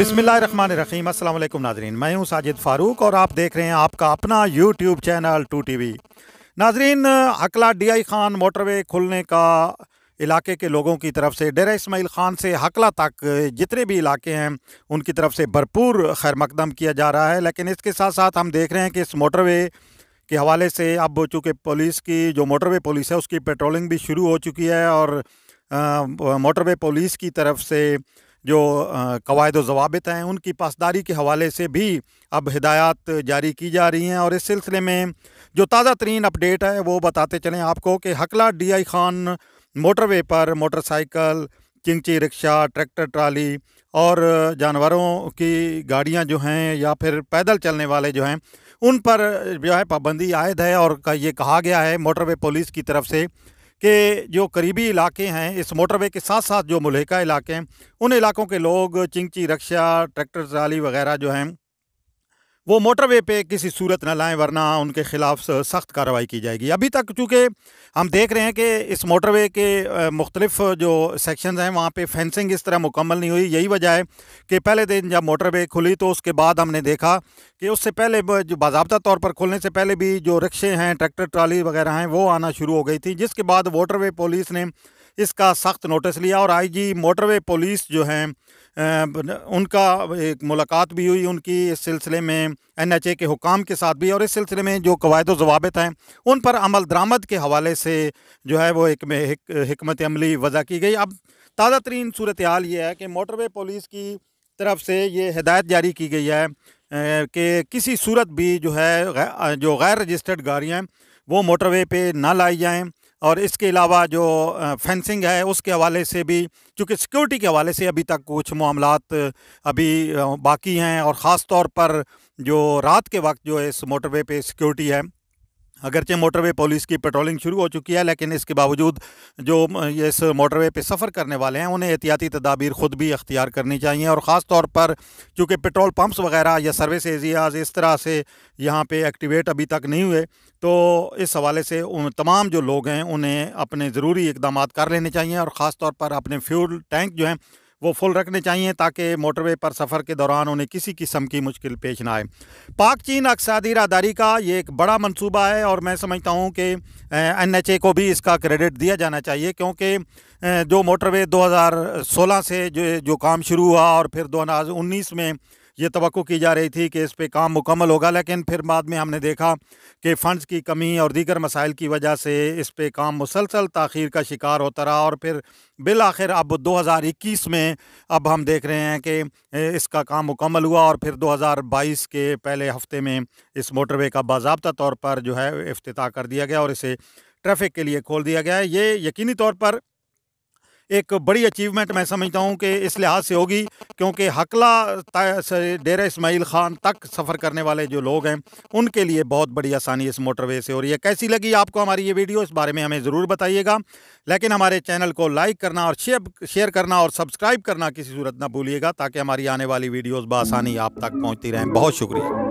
बिसमीम अल्लाम नाजरीन मैं हूं साजिद फ़ारूक और आप देख रहे हैं आपका अपना YouTube channel two T V नाजरीन Hakla D I Khan motorway खुलने का इलाके के लोगों की तरफ से डेरा इसमाइल ख़ान से हकला तक जितने भी इलाके हैं उनकी तरफ से भरपूर खैर मकदम किया जा रहा है लेकिन इसके साथ साथ हम देख रहे हैं कि इस मोटरवे के हवाले से अब चूँकि पुलिस की जो मोटरवे पुलिस है उसकी पेट्रोलिंग भी शुरू हो चुकी है और मोटरवे पुलिस की तरफ से जो कवायद जवाबित हैं उनकी पासदारी के हवाले से भी अब हिदायत जारी की जा रही हैं और इस सिलसिले में जो ताज़ा तरीन अपडेट है वो बताते चलें आपको कि Hakla D I Khan motorway पर मोटरसाइकिल चिंची रिक्शा ट्रैक्टर ट्राली और जानवरों की गाड़ियां जो हैं या फिर पैदल चलने वाले जो हैं उन पर जो है पाबंदी आयद है और ये कहा गया है मोटरवे पुलिस की तरफ से कि जो करीबी इलाके हैं इस मोटरवे के साथ साथ जो मुलहका इलाके हैं उन इलाकों के लोग चिंची रक्षा ट्रैक्टर ट्राली वगैरह जो हैं वो मोटरवे पे किसी सूरत न लाएं वरना उनके ख़िलाफ़ सख्त कार्रवाई की जाएगी अभी तक चूँकि हम देख रहे हैं कि इस मोटरवे के मुख्तलिफ जो सेक्शन हैं वहाँ पे फेंसिंग इस तरह मुकम्मल नहीं हुई यही वजह है कि पहले दिन जब मोटरवे खुली तो उसके बाद हमने देखा कि उससे पहले जो बाबा तौर पर खुलने से पहले भी जो रिक्शे हैं ट्रैक्टर ट्राली वगैरह हैं वो आना शुरू हो गई थी जिसके बाद मोटरवे पुलिस ने इसका सख्त नोटिस लिया और आईजी मोटरवे पुलिस जो हैं उनका एक मुलाकात भी हुई उनकी इस सिलसिले में एन एच ए के हुकाम के साथ भी और इस सिलसिले में जो कवायद जवाब हैं उन पर अमल दरामद के हवाले से जो है वो एक में हिक, हमत अमली वजह की गई अब ताज़ा तरीन सूरत हाल ये है कि मोटरवे पुलिस की तरफ से ये हदायत जारी की गई है कि किसी सूरत भी जो है जो गैर रजिस्टर्ड गाड़ियाँ वो मोटरवे पे ना लाई जाएँ और इसके अलावा जो फेंसिंग है उसके हवाले से भी चूँकि सिक्योरिटी के हवाले से अभी तक कुछ मामला अभी बाकी हैं और ख़ास तौर पर जो रात के वक्त जो इस मोटरवे पे सिक्योरिटी है अगरचे मोटरवे पुलिस की पेट्रोलिंग शुरू हो चुकी है लेकिन इसके बावजूद जो इस मोटरवे पे सफ़र करने वाले हैं उन्हें एहतियाती तदाबीर ख़ुद भी अख्तियार करनी चाहिए और ख़ास तौर पर चूँकि पेट्रोल पम्प्स वगैरह या सर्विस एजियाज इस तरह से यहाँ पे एक्टिवेट अभी तक नहीं हुए तो इस हवाले से उन तमाम जो लोग हैं उन्हें अपने ज़रूरी इकदाम कर लेने चाहिए और ख़ास तौर पर अपने फ्यूल टैंक जो हैं वो फुल रखने चाहिए ताकि मोटरवे पर सफ़र के दौरान उन्हें किसी किस्म की मुश्किल पेश ना आए पाक चीन अक्सादी रादारी का ये एक बड़ा मनसूबा है और मैं समझता हूँ कि एन एच ए को भी इसका क्रेडिट दिया जाना चाहिए क्योंकि जो मोटरवे दो हज़ार सोलह से जो जो काम शुरू हुआ और फिर दो हज़ार उन्नीस में ये तो की जा रही थी कि इस पर काम मुकम्मल होगा लेकिन फिर बाद में हमने देखा कि फ़ंड्स की कमी और दीगर मसाइल की वजह से इस पर काम मुसलसल तखीर का शिकार होता रहा और फिर बिल आखिर अब 2021 में अब हम देख रहे हैं कि इसका काम मुकम्मल हुआ और फिर 2022 के पहले हफ्ते में इस मोटरवे का बाबा तौर पर जो है अफ्ताह कर दिया गया और इसे ट्रैफिक के लिए खोल दिया गया है ये यकीनी तौर पर एक बड़ी अचीवमेंट मैं समझता हूँ कि इस लिहाज से होगी क्योंकि हकला डेरा इसमाइल ख़ान तक सफ़र करने वाले जो लोग हैं उनके लिए बहुत बड़ी आसानी इस मोटरवे से हो रही है कैसी लगी आपको हमारी ये वीडियो इस बारे में हमें ज़रूर बताइएगा लेकिन हमारे चैनल को लाइक करना और शेयर शेयर करना और सब्सक्राइब करना किसी सूरत ना भूलिएगा ताकि हमारी आने वाली वीडियोज़ बसानी आप तक पहुँचती रहें बहुत शुक्रिया